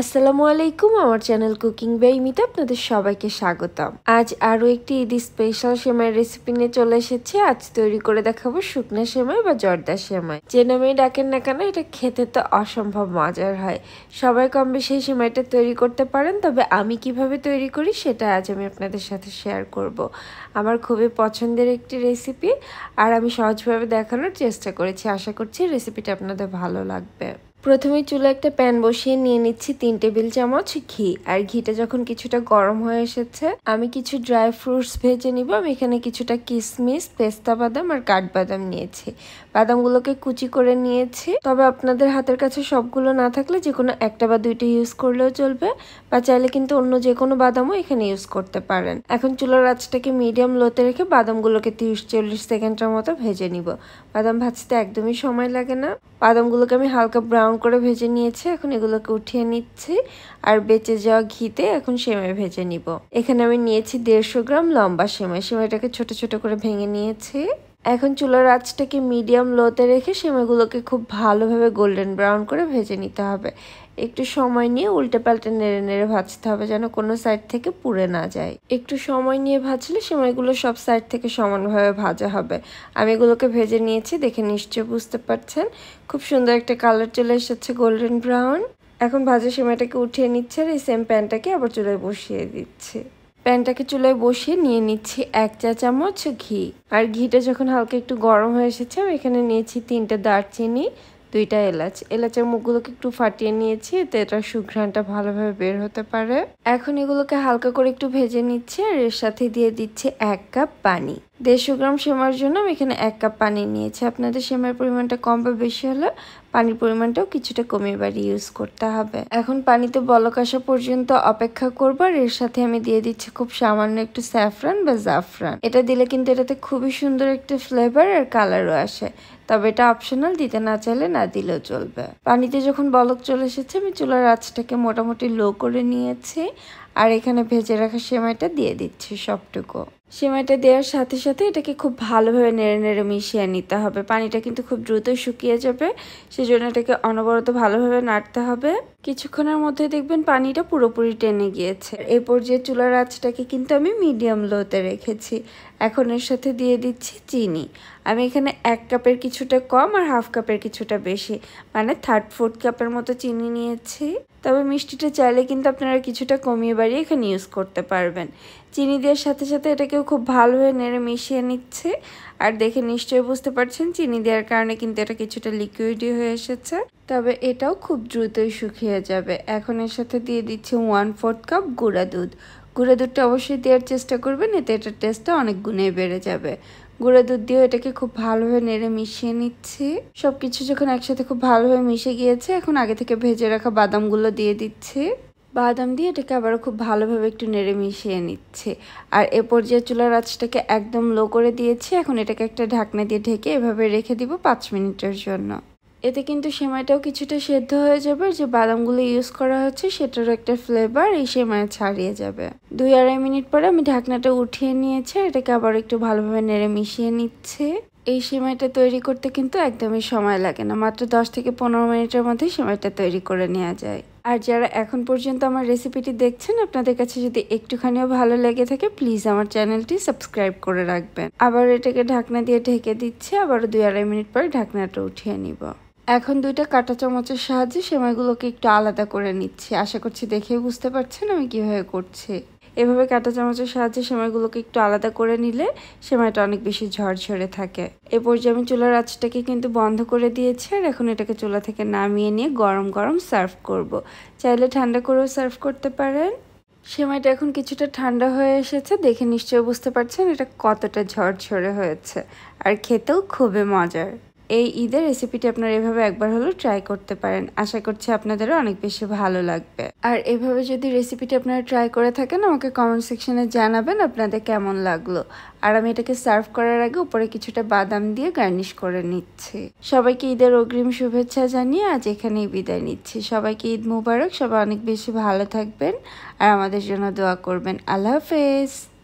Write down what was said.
আসসালামু আলাইকুম আমার চ্যানেল কুকিং বাই মিতা আপনাদের সবাইকে স্বাগতম আজ আরও একটি ঈদি স্পেশাল সেমাই রেসিপি নিয়ে চলে এসেছে আজ তৈরি করে দেখাবো শুকনো সেমাই বা জর্দা সেমাই যে নামেই ডাকেন না কেন এটা খেতে তো অসম্ভব মজার হয় সবাই কম বেশি এই সেমাইটা তৈরি করতে পারেন তবে আমি কিভাবে তৈরি করি সেটা আজ আমি আপনাদের সাথে শেয়ার করব। আমার খুবই পছন্দের একটি রেসিপি আর আমি সহজভাবে দেখানোর চেষ্টা করেছি আশা করছি রেসিপিটা আপনাদের ভালো লাগবে প্রথমে চুলে একটা প্যান বসিয়ে নিয়ে নিচ্ছি তিন টেবিল চামচ ঘি আর ঘিটা যখন কিছুটা গরম হয়ে এসেছে আমি কিছু ড্রাই ফ্রুটস ভেজে নিব আমি এখানে কিছুটা কিশমিশ পেস্তা বাদাম আর কাঠবাদাম নিয়েছি বাদামগুলোকে কুচি করে নিয়েছি তবে আপনাদের হাতের কাছে সবগুলো না থাকলে যে কোনো একটা বা দুইটা ইউজ করলেও চলবে বা চাইলে কিন্তু অন্য যে কোনো বাদামও এখানে ইউজ করতে পারেন এখন চুলার আচটাকে মিডিয়াম লোতে রেখে বাদামগুলোকে তিরিশ চল্লিশ সেকেন্ডের মতো ভেজে নিব বাদাম ভাজতে একদমই সময় লাগে না বাদামগুলোকে আমি হালকা ব্রাউন করে ভেজে নিয়েছে এখন এগুলোকে উঠিয়ে নিচ্ছি আর বেঁচে যাওয়া ঘিতে এখন সেমাই ভেজে নিব এখানে আমি নিয়েছি দেড়শো গ্রাম লম্বা সেমাই সেমাইটাকে ছোট ছোট করে ভেঙে নিয়েছি এখন চুলার আঁচটাকে মিডিয়াম লোতে রেখে সেমাইগুলোকে খুব ভালোভাবে গোল্ডেন ব্রাউন করে ভেজে নিতে হবে একটু সময় নিয়ে উল্টে পাল্টে নেড়ে নেড়ে ভাজতে হবে যেন কোনো সাইড থেকে পুড়ে না যায় একটু সময় নিয়ে ভাজলে সেমাইগুলো সব সাইড থেকে সমানভাবে ভাজা হবে আমি এগুলোকে ভেজে নিয়েছি দেখে নিশ্চয় বুঝতে পারছেন খুব সুন্দর একটা কালার চলে এসেছে গোল্ডেন ব্রাউন এখন ভাজা সেমাইটাকে উঠিয়ে নিচ্ছে আর এই সেম প্যানটাকে আবার চুলায় বসিয়ে দিচ্ছে প্যানটাকে চুলায় বসিয়ে নিয়ে নিচ্ছি এক চা চামচ ঘি আর ঘিটা যখন হালকা একটু গরম হয়ে এসেছে আমি এখানে নিয়েছি তিনটা দারচিনি দুইটা এলাচ এলাচের মুখগুলোকে একটু ফাটিয়ে নিয়েছি এতে এটা সুঘ্রাণটা ভালোভাবে বের হতে পারে এখন এগুলোকে হালকা করে একটু ভেজে নিচ্ছি আর এর সাথে দিয়ে দিচ্ছি এক কাপ পানি দেড়শো গ্রাম সেমার জন্য আমি এখানে এক কাপ পানি নিয়েছি আপনাদের সেমার পরিমাণটা কম বা বেশি হলে পানির পরিমাণটাও কিছুটা কমিয়ে বাড়ি ইউজ করতে হবে এখন পানিতে বলক আসা পর্যন্ত অপেক্ষা করবো আর এর সাথে আমি দিয়ে দিচ্ছি খুব সামান্য একটু স্যাফরান বা জাফরান এটা দিলে কিন্তু এটাতে খুবই সুন্দর একটা ফ্লেভার আর কালারও আসে তবে এটা অপশনাল দিতে না চাইলে না দিলেও চলবে পানিতে যখন বলক চলে এসেছে আমি চুলার আঁচটাকে মোটামুটি লো করে নিয়েছি আর এখানে ভেজে রাখা সেমাইটা দিয়ে দিচ্ছি সবটুকু সিমাইটা দেওয়ার সাথে সাথে এটাকে খুব ভালোভাবে নেড়ে নেড়ে মিশিয়ে নিতে হবে পানিটা কিন্তু খুব দ্রুত শুকিয়ে যাবে সেজন্য এটাকে অনবরত ভালোভাবে নাড়তে হবে কিছুক্ষণের মধ্যে দেখবেন পানিটা পুরোপুরি টেনে গিয়েছে এরপর যে চুলার আঁচটাকে কিন্তু আমি মিডিয়াম লোতে রেখেছি এখন এর সাথে দিয়ে দিচ্ছি চিনি আমি এখানে এক কাপের কিছুটা কম আর হাফ কাপের কিছুটা বেশি মানে থার্ড ফোর্থ কাপের মতো চিনি নিয়েছি তবে মিষ্টিটা চাইলে কিন্তু আপনারা কিছুটা কমিয়ে বাড়িয়ে এখানে ইউজ করতে পারবেন চিনি দেওয়ার সাথে সাথে এটাকেও খুব ভালোভাবে নেড়ে মিশিয়ে নিচ্ছে আর দেখে নিশ্চয়ই বুঝতে পারছেন চিনি দেওয়ার কারণে কিন্তু এটা কিছুটা লিকুইডই হয়ে এসেছে তবে এটাও খুব দ্রুতই শুকিয়ে যাবে এখন এর সাথে দিয়ে দিচ্ছি ওয়ান ফোর্থ কাপ গুঁড়া দুধ গুঁড়া দুধটা অবশ্যই দেওয়ার চেষ্টা করবেন এতে এটার টেস্টটা অনেক গুণে বেড়ে যাবে গুঁড়া দুধ দিয়েও এটাকে খুব ভালোভাবে নেড়ে মিশিয়ে নিচ্ছি সব কিছু যখন একসাথে খুব ভালোভাবে মিশে গিয়েছে এখন আগে থেকে ভেজে রাখা বাদামগুলো দিয়ে দিচ্ছি বাদাম দিয়ে এটাকে আবারও খুব ভালোভাবে একটু নেড়ে মিশিয়ে নিচ্ছে আর এ পর্যায়ে চুলার আঁচটাকে একদম লো করে দিয়েছি এখন এটাকে একটা ঢাকনা দিয়ে ঢেকে এভাবে রেখে দিব পাঁচ মিনিটের জন্য এতে কিন্তু সেমাইটাও কিছুটা সেদ্ধ হয়ে যাবে যে বাদামগুলো ইউজ করা হচ্ছে সেটারও একটা ফ্লেভার এই সেমাই ছাড়িয়ে যাবে দুই আড়াই মিনিট পরে আমি ঢাকনাটা উঠিয়ে নিয়েছি এটাকে আবার একটু ভালোভাবে নেড়ে মিশিয়ে নিচ্ছে এই সেমাইটা তৈরি করতে কিন্তু একদমই সময় লাগে না মাত্র দশ থেকে পনেরো মিনিটের মধ্যে সেমাইটা তৈরি করে নেওয়া যায় আর যারা এখন পর্যন্ত আমার রেসিপিটি দেখছেন আপনাদের কাছে যদি একটুখানিও ভালো লেগে থাকে প্লিজ আমার চ্যানেলটি সাবস্ক্রাইব করে রাখবেন আবার এটাকে ঢাকনা দিয়ে ঢেকে দিচ্ছি আবার দুই আড়াই মিনিট পরে ঢাকনাটা উঠিয়ে নিব এখন দুইটা কাঁটা চামচের সাহায্যে সেমাইগুলোকে একটু আলাদা করে নিচ্ছি আশা করছি দেখে বুঝতে পারছেন আমি কিভাবে করছি এভাবে কাঁটা চামচের সাহায্যে সেমাইগুলোকে একটু আলাদা করে নিলে সেমাইটা অনেক বেশি ঝরঝরে থাকে এ পর্যায়ে আমি চুলার আঁচটাকে কিন্তু বন্ধ করে দিয়েছি আর এখন এটাকে চুলা থেকে নামিয়ে নিয়ে গরম গরম সার্ভ করব। চাইলে ঠান্ডা করেও সার্ভ করতে পারেন সেমাইটা এখন কিছুটা ঠান্ডা হয়ে এসেছে দেখে নিশ্চয়ই বুঝতে পারছেন এটা কতটা ঝরঝরে হয়েছে আর খেতেও খুবই মজার এই ঈদের রেসিপিটি আপনারা এভাবে একবার হলেও ট্রাই করতে পারেন আশা করছি আপনাদেরও অনেক বেশি ভালো লাগবে আর এভাবে যদি রেসিপিটি আপনারা ট্রাই করে থাকেন আমাকে কমেন্ট সেকশনে জানাবেন আপনাদের কেমন লাগলো আর আমি এটাকে সার্ভ করার আগে উপরে কিছুটা বাদাম দিয়ে গার্নিশ করে নিচ্ছি সবাইকে ঈদের অগ্রিম শুভেচ্ছা জানিয়ে আজ এখানেই বিদায় নিচ্ছি সবাইকে ঈদ মুবারক সবাই অনেক বেশি ভালো থাকবেন আর আমাদের জন্য দোয়া করবেন আল্লাহ হাফেজ